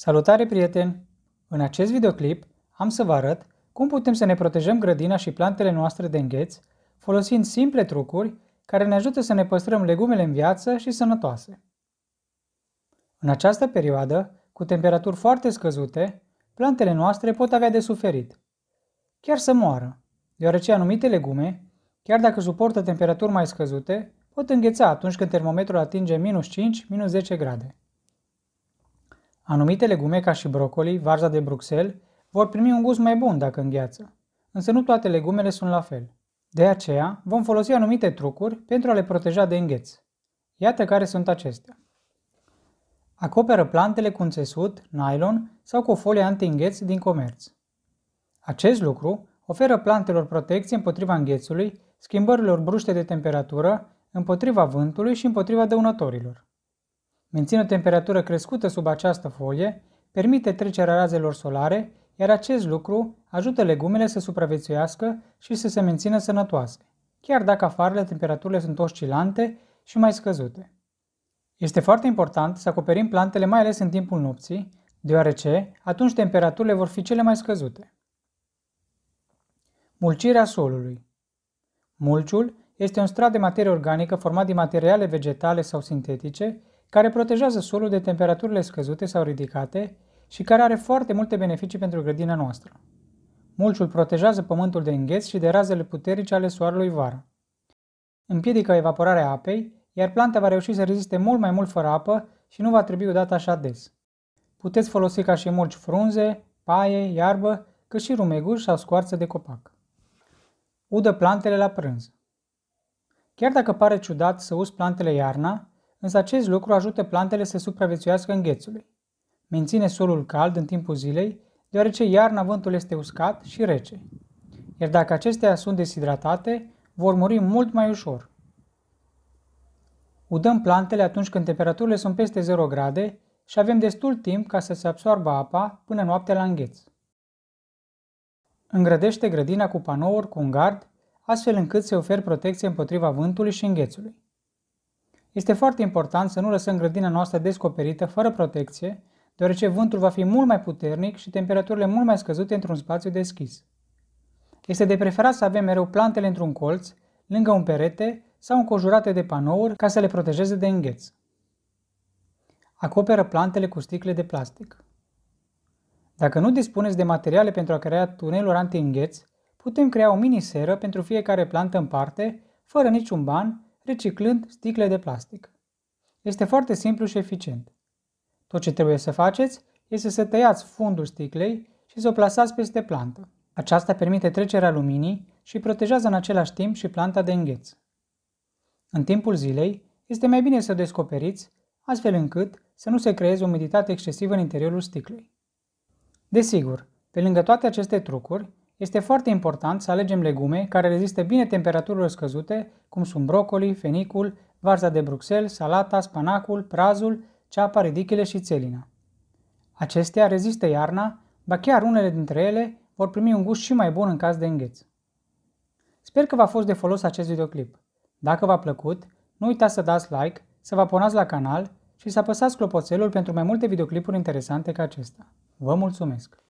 Salutare, prieteni! În acest videoclip am să vă arăt cum putem să ne protejăm grădina și plantele noastre de îngheț folosind simple trucuri care ne ajută să ne păstrăm legumele în viață și sănătoase. În această perioadă, cu temperaturi foarte scăzute, plantele noastre pot avea de suferit. Chiar să moară, deoarece anumite legume, chiar dacă suportă temperaturi mai scăzute, pot îngheța atunci când termometrul atinge minus 5-10 grade. Anumite legume ca și brocoli, varza de Bruxelles, vor primi un gust mai bun dacă îngheață, însă nu toate legumele sunt la fel. De aceea, vom folosi anumite trucuri pentru a le proteja de îngheț. Iată care sunt acestea. Acoperă plantele cu un țesut, nylon sau cu o folie anti-îngheț din comerț. Acest lucru oferă plantelor protecție împotriva înghețului, schimbărilor bruște de temperatură, împotriva vântului și împotriva dăunătorilor. Mențin o temperatură crescută sub această folie, permite trecerea razelor solare, iar acest lucru ajută legumele să supraviețuiască și să se mențină sănătoase, chiar dacă afară temperaturile sunt oscilante și mai scăzute. Este foarte important să acoperim plantele mai ales în timpul nopții, deoarece atunci temperaturile vor fi cele mai scăzute. Mulcirea solului Mulciul este un strat de materie organică format din materiale vegetale sau sintetice care protejează solul de temperaturile scăzute sau ridicate și care are foarte multe beneficii pentru grădina noastră. Mulciul protejează pământul de îngheț și de razele puternice ale soarelui vara. Împiedică evaporarea apei, iar planta va reuși să reziste mult mai mult fără apă și nu va trebui odată așa des. Puteți folosi ca și mulci frunze, paie, iarbă, cât și rumeguș sau scoarță de copac. Udă plantele la prânz. Chiar dacă pare ciudat să uzi plantele iarna, însă acest lucru ajută plantele să supraviețuiască înghețului. Menține solul cald în timpul zilei, deoarece iarna vântul este uscat și rece. Iar dacă acestea sunt deshidratate, vor muri mult mai ușor. Udăm plantele atunci când temperaturile sunt peste 0 grade și avem destul timp ca să se absoarbă apa până noaptea la îngheț. Îngrădește grădina cu panouri cu un gard, astfel încât să ofer protecție împotriva vântului și înghețului. Este foarte important să nu lăsăm grădina noastră descoperită, fără protecție, deoarece vântul va fi mult mai puternic și temperaturile mult mai scăzute într-un spațiu deschis. Este de preferat să avem mereu plantele într-un colț, lângă un perete sau înconjurate de panouri ca să le protejeze de îngheț. Acoperă plantele cu sticle de plastic. Dacă nu dispuneți de materiale pentru a crea tuneluri anti-îngheț, putem crea o mini-seră pentru fiecare plantă în parte, fără niciun ban, reciclând sticle de plastic. Este foarte simplu și eficient. Tot ce trebuie să faceți este să tăiați fundul sticlei și să o plasați peste plantă. Aceasta permite trecerea luminii și protejează în același timp și planta de îngheț. În timpul zilei, este mai bine să o descoperiți, astfel încât să nu se creeze umiditate excesivă în interiorul sticlei. Desigur, pe lângă toate aceste trucuri, este foarte important să alegem legume care rezistă bine temperaturilor scăzute, cum sunt brocoli, fenicul, varza de Bruxelles, salata, spanacul, prazul, ceapa, ridichile și țelina. Acestea rezistă iarna, ba chiar unele dintre ele vor primi un gust și mai bun în caz de îngheț. Sper că v-a fost de folos acest videoclip. Dacă v-a plăcut, nu uitați să dați like, să vă abonați la canal și să apăsați clopoțelul pentru mai multe videoclipuri interesante ca acesta. Vă mulțumesc!